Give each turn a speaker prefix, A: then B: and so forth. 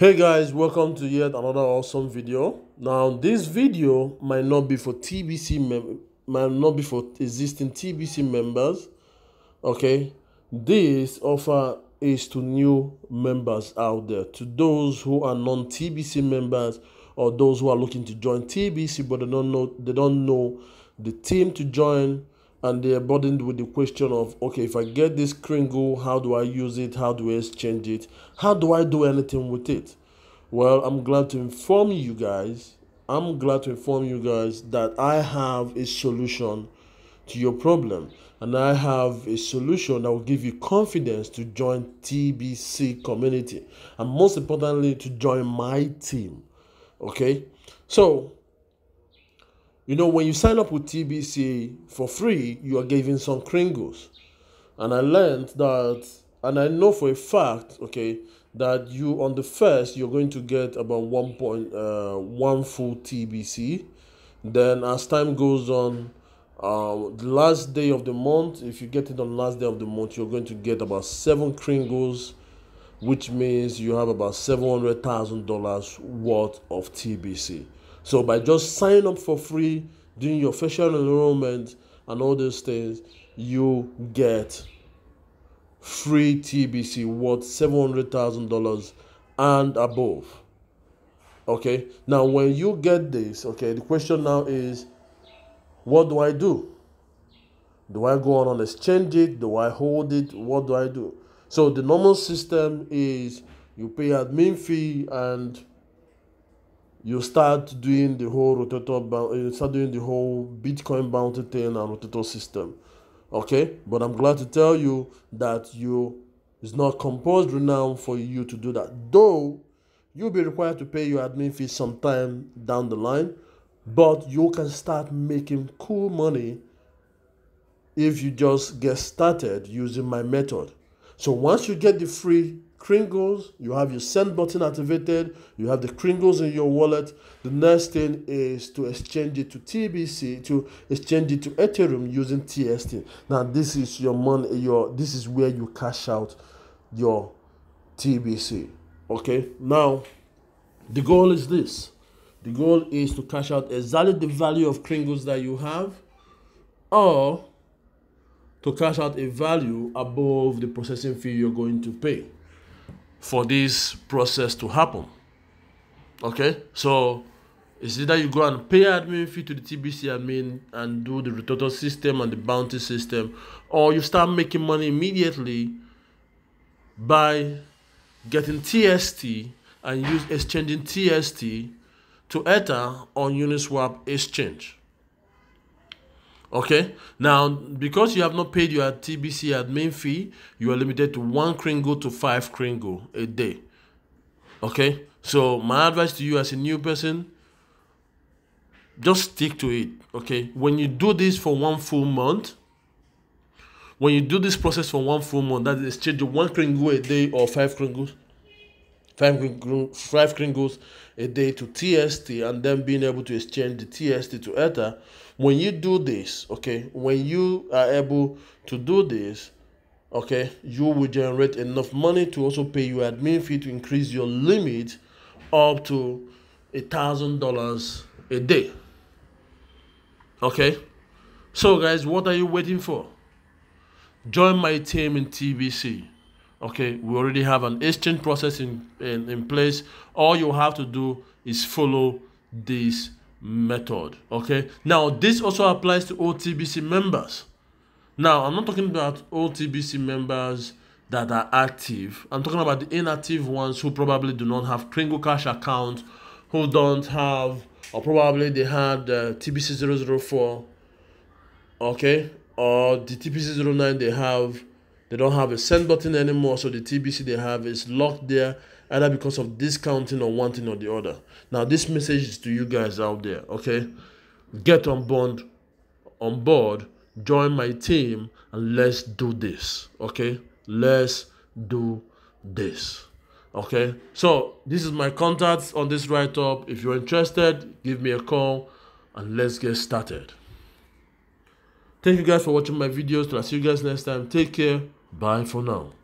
A: hey guys welcome to yet another awesome video now this video might not be for tbc mem might not be for existing tbc members okay this offer is to new members out there to those who are non-tbc members or those who are looking to join tbc but they don't know they don't know the team to join and they are burdened with the question of okay if i get this kringle how do i use it how do i exchange it how do i do anything with it well i'm glad to inform you guys i'm glad to inform you guys that i have a solution to your problem and i have a solution that will give you confidence to join tbc community and most importantly to join my team okay so you know, when you sign up with TBC for free, you are given some kringles. And I learned that, and I know for a fact, okay, that you on the first you're going to get about one point uh, one full TBC. Then as time goes on, um, the last day of the month, if you get it on last day of the month, you're going to get about seven kringles, which means you have about seven hundred thousand dollars worth of TBC. So by just signing up for free, doing your facial enrollment and all those things, you get free TBC worth seven hundred thousand dollars and above. Okay. Now when you get this, okay, the question now is, what do I do? Do I go on and exchange it? Do I hold it? What do I do? So the normal system is you pay admin fee and you start doing the whole rotator uh, you start doing the whole bitcoin bounty thing and rotator system okay but i'm glad to tell you that you it's not composed renown for you to do that though you'll be required to pay your admin fee sometime down the line but you can start making cool money if you just get started using my method so once you get the free Kringles, you have your send button activated, you have the Kringles in your wallet. The next thing is to exchange it to TBC, to exchange it to Ethereum using TST. Now this is your money, your this is where you cash out your TBC. Okay, now the goal is this. The goal is to cash out exactly the value of Kringles that you have or to cash out a value above the processing fee you're going to pay for this process to happen. Okay, so it's either you go and pay admin fee to the TBC admin and do the total system and the bounty system, or you start making money immediately by getting TST and use exchanging TST to Ether on Uniswap exchange. Okay, now because you have not paid your TBC admin fee, you are limited to one Kringle to five Kringle a day. Okay, so my advice to you as a new person, just stick to it. Okay, when you do this for one full month, when you do this process for one full month, that is exchange one Kringle a day or five Kringles five kringles a day to TST and then being able to exchange the TST to Ether. When you do this, okay, when you are able to do this, okay, you will generate enough money to also pay your admin fee to increase your limit up to a thousand dollars a day. Okay, so guys, what are you waiting for? Join my team in TBC. Okay, we already have an exchange process in, in, in place. All you have to do is follow this method. Okay, now this also applies to OTBC members. Now, I'm not talking about OTBC members that are active. I'm talking about the inactive ones who probably do not have Kringle Cash account, who don't have, or probably they had uh, TBC 004, okay, or the TBC 09 they have they don't have a send button anymore, so the TBC they have is locked there either because of discounting or one thing or the other. Now, this message is to you guys out there, okay? Get on board, on board, join my team, and let's do this, okay? Let's do this, okay? So, this is my contacts on this write up. If you're interested, give me a call and let's get started. Thank you guys for watching my videos. i I see you guys next time. Take care. Bye for now.